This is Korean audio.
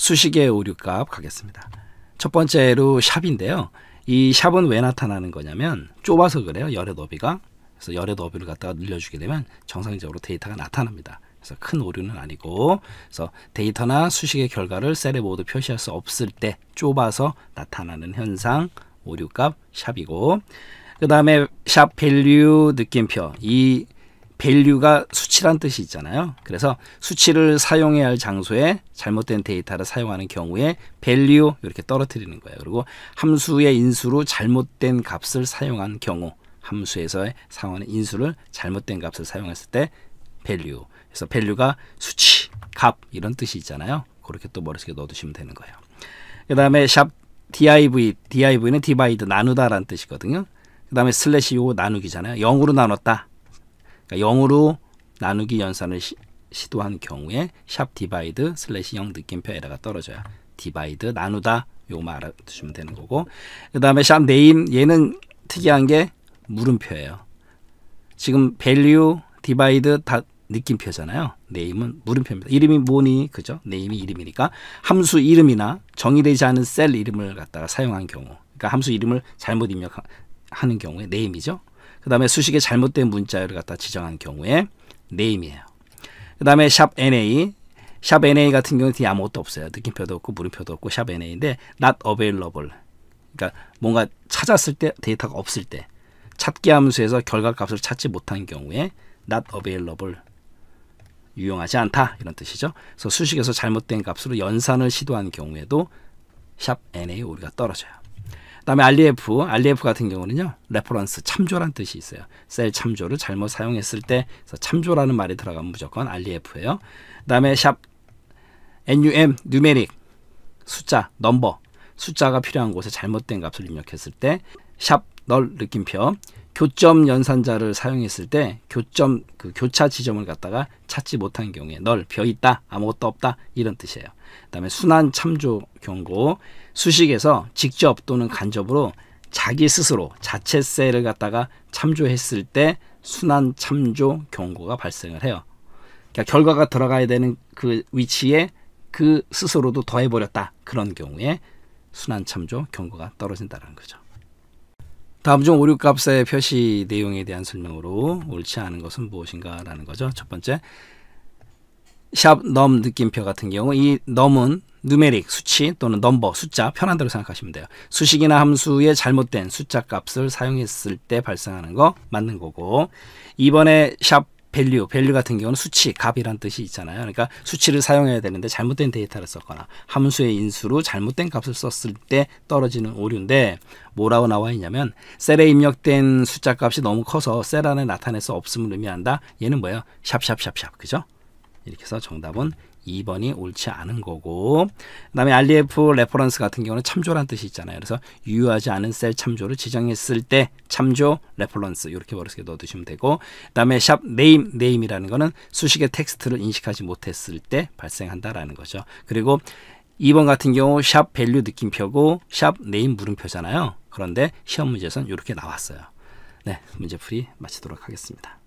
수식의 오류값 가겠습니다. 첫 번째로 샵인데요. 이 샵은 왜 나타나는 거냐면 좁아서 그래요. 열의 너비가. 그래서 열의 너비를 갖다가 늘려주게 되면 정상적으로 데이터가 나타납니다. 그래서 큰 오류는 아니고 그래서 데이터나 수식의 결과를 셀에 모두 표시할 수 없을 때 좁아서 나타나는 현상 오류값 샵이고 그 다음에 샵 밸류 느낌표 이 밸류가 수치란 뜻이 있잖아요. 그래서 수치를 사용해야 할 장소에 잘못된 데이터를 사용하는 경우에 밸류 이렇게 떨어뜨리는 거예요. 그리고 함수의 인수로 잘못된 값을 사용한 경우 함수에서의 상황의 인수를 잘못된 값을 사용했을 때 밸류 그래서 밸류가 수치, 값 이런 뜻이 있잖아요. 그렇게 또 머릿속에 넣어두시면 되는 거예요. 그 다음에 샵 div, div는 divide 나누다라는 뜻이거든요. 그 다음에 슬래시 요 나누기잖아요. 0으로 나눴다. 그러니까 0으로 나누기 연산을 시, 도한 경우에 샵 디바이드 슬래시 0 느낌표 에러가 떨어져요. 디바이드 나누다 요거만 알아두시면 되는 거고 그 다음에 샵 네임 얘는 특이한 게 물음표예요. 지금 v 류 디바이드 다 느낌표잖아요. 네임은 물음표입니다. 이름이 뭐니? 그죠? 네임이 이름이니까 함수 이름이나 정의되지 않은 셀 이름을 갖다가 사용한 경우 그러니까 함수 이름을 잘못 입력하는 경우에 네임이죠. 그 다음에 수식의 잘못된 문자열을 갖다 지정한 경우에 name이에요. 그 다음에 샵 na, 샵 na 같은 경우는 아무것도 없어요. 느낌표도 없고 물음표도 없고 샵 na인데 not available. 그러니까 뭔가 찾았을 때 데이터가 없을 때 찾기 함수에서 결과값을 찾지 못한 경우에 not available 유용하지 않다 이런 뜻이죠. 그래서 수식에서 잘못된 값으로 연산을 시도한 경우에도 샵 NA 오류가 떨어져요. 그다음에 RDF, RDF 같은 경우는요. 레퍼런스 참조란 뜻이 있어요. 셀 참조를 잘못 사용했을 때 참조라는 말이 들어가면 무조건 r d f 예요 그다음에 샵 num numeric 숫자 넘버 숫자가 필요한 곳에 잘못된 값을 입력했을 때샵 널 느낌표 교점 연산자를 사용했을 때 교점 그 교차 지점을 갖다가 찾지 못한 경우에 널 벼 있다 아무것도 없다 이런 뜻이에요. 그다음에 순환 참조 경고 수식에서 직접 또는 간접으로 자기 스스로 자체세를 갖다가 참조했을 때 순환 참조 경고가 발생을 해요. 그러니까 결과가 들어가야 되는 그 위치에 그 스스로도 더해버렸다 그런 경우에 순환 참조 경고가 떨어진다는 거죠. 다음 중 오류 값의 표시 내용에 대한 설명으로 옳지 않은 것은 무엇인가 라는 거죠. 첫 번째, 샵 넘 느낌표 같은 경우 이 넘은 누메릭 수치 또는 넘버 숫자 편한 대로 생각하시면 돼요. 수식이나 함수의 잘못된 숫자 값을 사용했을 때 발생하는 거 맞는 거고 이번에 샵 밸류, 밸류 같은 경우는 수치, 값이란 뜻이 있잖아요. 그러니까 수치를 사용해야 되는데 잘못된 데이터를 썼거나 함수의 인수로 잘못된 값을 썼을 때 떨어지는 오류인데 뭐라고 나와 있냐면 셀에 입력된 숫자 값이 너무 커서 셀 안에 나타낼 수 없음을 의미한다. 얘는 뭐예요? 샵샵샵샵. 그죠? 이렇게 해서 정답은 2번이 옳지 않은 거고 그다음에 RDF 레퍼런스 같은 경우는 참조란 뜻이 있잖아요. 그래서 유효하지 않은 셀 참조를 지정했을 때 참조 레퍼런스 이렇게 버릇속에 넣어두시면 되고 그다음에 샵 네임 네임이라는 거는 수식의 텍스트를 인식하지 못했을 때 발생한다라는 거죠. 그리고 2번 같은 경우 샵 밸류 느낌표고 샵 네임 물음표잖아요. 그런데 시험 문제에서는 이렇게 나왔어요. 네, 문제풀이 마치도록 하겠습니다.